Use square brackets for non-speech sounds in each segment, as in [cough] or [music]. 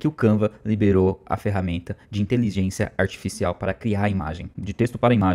que o Canva liberou a ferramenta de inteligência artificial para criar a imagem, de texto para imagem.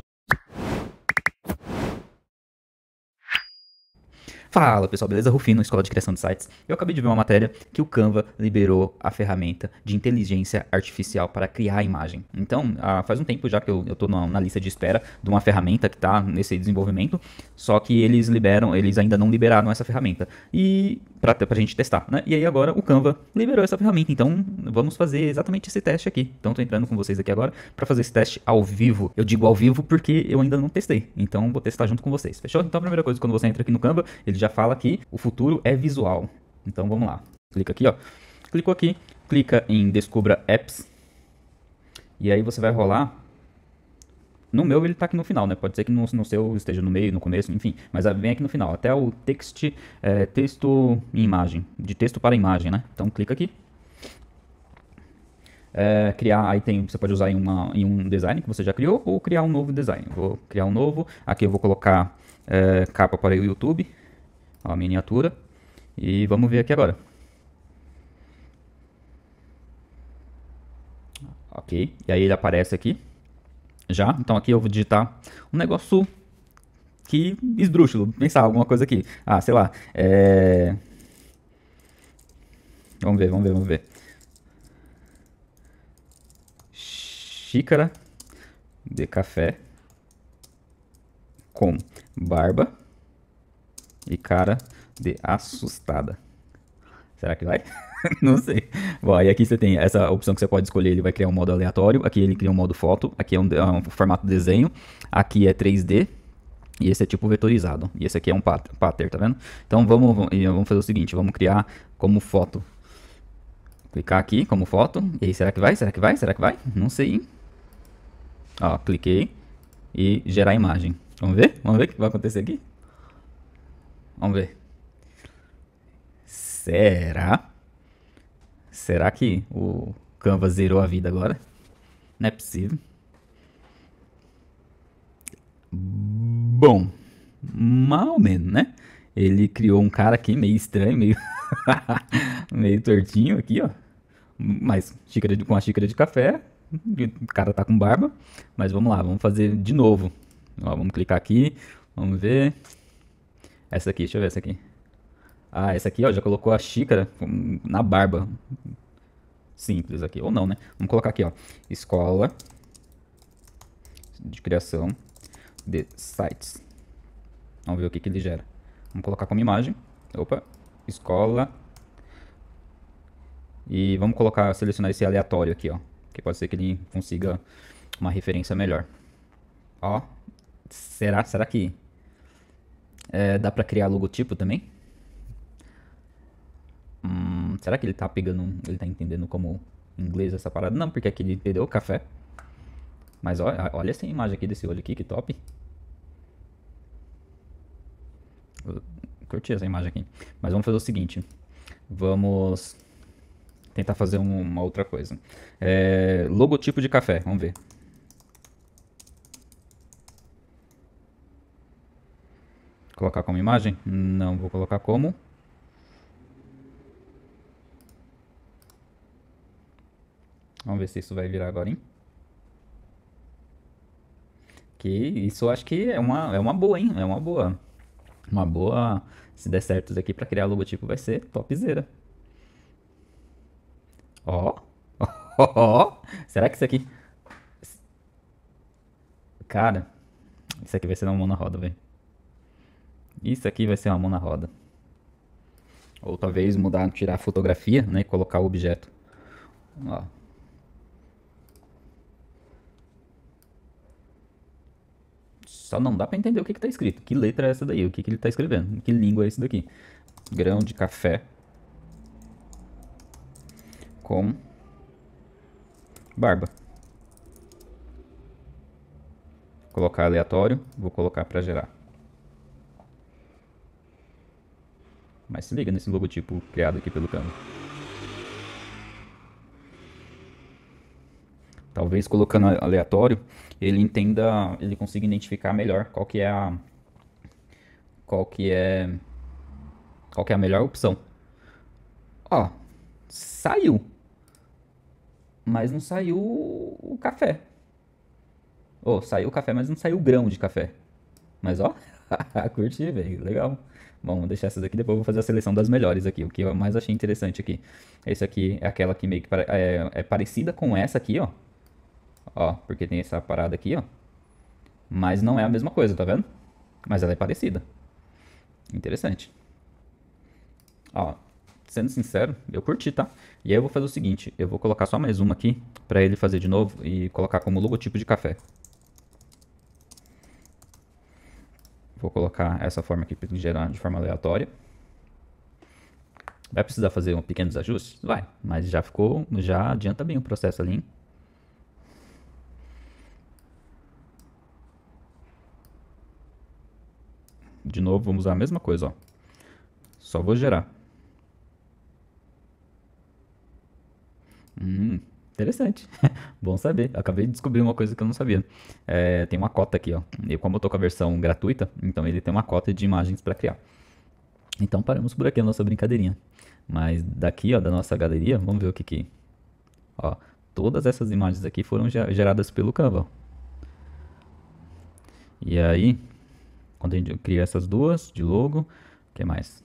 Fala pessoal, beleza? Rufino, Escola de Criação de Sites. Eu acabei de ver uma matéria que o Canva liberou a ferramenta de inteligência artificial para criar a imagem. Então, ah, faz um tempo já que eu, estou na, na, lista de espera de uma ferramenta que está nesse desenvolvimento, só que eles liberam, eles ainda não liberaram essa ferramenta. E para a gente testar, né? E aí agora o Canva liberou essa ferramenta, então vamos fazer exatamente esse teste aqui. Então estou entrando com vocês aqui agora para fazer esse teste ao vivo. Eu digo ao vivo porque eu ainda não testei, então vou testar junto com vocês, fechou? Então a primeira coisa, quando você entra aqui no Canva, ele já já fala que o futuro é visual. Então vamos lá. Clica aqui, ó. Clicou aqui, clica em Descubra Apps. E aí você vai rolar. No meu ele está aqui no final, né? Pode ser que no, no, seu esteja no meio, no começo, enfim. Mas ah, vem aqui no final, até o text, é, texto e imagem. De texto para imagem, né? Então clica aqui. É, criar, aí tem, você pode usar em, uma, em um design que você já criou ou criar um novo design. Vou criar um novo. Aqui eu vou colocar é, capa para o YouTube a miniatura. E vamos ver aqui agora. Ok, e aí ele aparece aqui. Já, então aqui eu vou digitar um negócio que esdrúxulo, pensar alguma coisa aqui. Ah, sei lá, é... Vamos ver, vamos ver, vamos ver. Xícara de café com barba e cara de assustada. Será que vai? [laughs] não sei. Bom, e aqui você tem essa opção que você pode escolher, ele vai criar um modo aleatório, aqui ele cria um modo foto, aqui é um, é um formato desenho, aqui é 3D, e esse é tipo vetorizado, e esse aqui é um pattern, tá vendo? Então vamos, vamos fazer o seguinte, vamos criar como foto. Clicar aqui como foto, e aí será que vai? Será que vai? Será que vai? Não sei. Ó, cliquei e gerar imagem. Vamos ver? Vamos ver o que vai acontecer aqui? Vamos ver. Será? Será que o Canva zerou a vida agora? Não é possível. Bom, mal ou menos, né? Ele criou um cara aqui meio estranho, meio, [laughs] meio tortinho aqui, ó. Mas xícara de, com a xícara de café, o cara tá com barba. Mas vamos lá, vamos fazer de novo. Ó, vamos clicar aqui, vamos ver. Essa aqui, deixa eu ver essa aqui. Ah, essa aqui, ó, já colocou a xícara na barba. Simples aqui, ou não, né? Vamos colocar aqui, ó. Escola de criação de sites. Vamos ver o que, que ele gera. Vamos colocar como imagem. Opa, escola. E vamos colocar, selecionar esse aleatório aqui, ó. Que pode ser que ele consiga uma referência melhor. Ó, será, será que é, dá pra criar logotipo também? Hum, será que ele tá pegando. Ele tá entendendo como inglês essa parada? Não, porque aqui ele entendeu café. Mas olha, olha essa imagem aqui desse olho aqui, que top. Eu curti essa imagem aqui. Mas vamos fazer o seguinte. Vamos tentar fazer uma outra coisa. É, logotipo de café, vamos ver. Colocar como imagem? Não, vou colocar como. Vamos ver se isso vai virar agora, hein? Que isso eu acho que é uma, é uma boa, hein? É uma boa. Uma boa. Se der certo isso aqui pra criar logotipo vai ser topzera. Ó. Ó. [laughs] ó. Será que isso aqui. Cara. Isso aqui vai ser uma mão na roda, velho. Isso aqui vai ser uma mão na roda. Ou talvez mudar, tirar a fotografia né, e colocar o objeto. Ó. Só não dá para entender o que está escrito. Que letra é essa daí? O que, que ele está escrevendo? Que língua é esse daqui? Grão de café com barba. Vou colocar aleatório, vou colocar para gerar. Mas se liga nesse logotipo criado aqui pelo Canva. Talvez colocando aleatório, ele entenda, ele consiga identificar melhor qual que é a qual que é qual que é a melhor opção. Ó, saiu. Mas não saiu o café. Ô, oh, saiu o café, mas não saiu o grão de café. Mas ó, [laughs] curti, velho, legal. Vamos deixar essas aqui, depois eu vou fazer a seleção das melhores aqui, o que eu mais achei interessante aqui. Essa aqui é aquela que meio que é, é parecida com essa aqui, ó. Ó, porque tem essa parada aqui, ó. Mas não é a mesma coisa, tá vendo? Mas ela é parecida. Interessante. Ó, sendo sincero, eu curti, tá? E aí eu vou fazer o seguinte, eu vou colocar só mais uma aqui para ele fazer de novo e colocar como logotipo de café. Vou colocar essa forma aqui para gerar de forma aleatória. Vai precisar fazer um pequenos ajustes? Vai, mas já ficou, já adianta bem o processo ali. De novo, vamos usar a mesma coisa, ó. Só vou gerar. Interessante. [laughs] Bom saber. acabei de descobrir uma coisa que eu não sabia. É, tem uma cota aqui, ó. Eu, como eu tô com a versão gratuita, então ele tem uma cota de imagens para criar. Então paramos por aqui a nossa brincadeirinha. Mas daqui, ó, da nossa galeria, vamos ver o que que... Ó, todas essas imagens aqui foram geradas pelo Canva. E aí, quando a gente cria essas duas de logo, o que mais?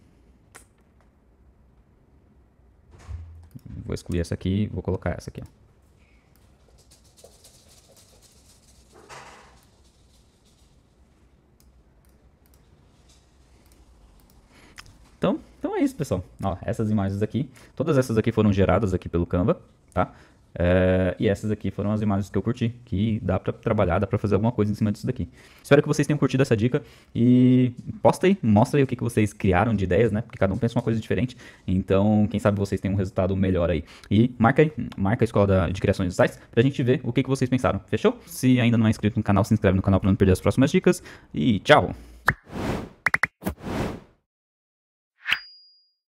Vou excluir essa aqui e vou colocar essa aqui, ó. Então é isso, pessoal. Ó, essas imagens aqui, todas essas aqui foram geradas aqui pelo Canva, tá? É, e essas aqui foram as imagens que eu curti, que dá pra trabalhar, dá pra fazer alguma coisa em cima disso daqui. Espero que vocês tenham curtido essa dica e posta aí, mostra aí o que, que vocês criaram de ideias, né? Porque cada um pensa uma coisa diferente, então quem sabe vocês têm um resultado melhor aí. E marca aí, marca a Escola de Criações de Sites pra gente ver o que, que vocês pensaram, fechou? Se ainda não é inscrito no canal, se inscreve no canal pra não perder as próximas dicas e tchau!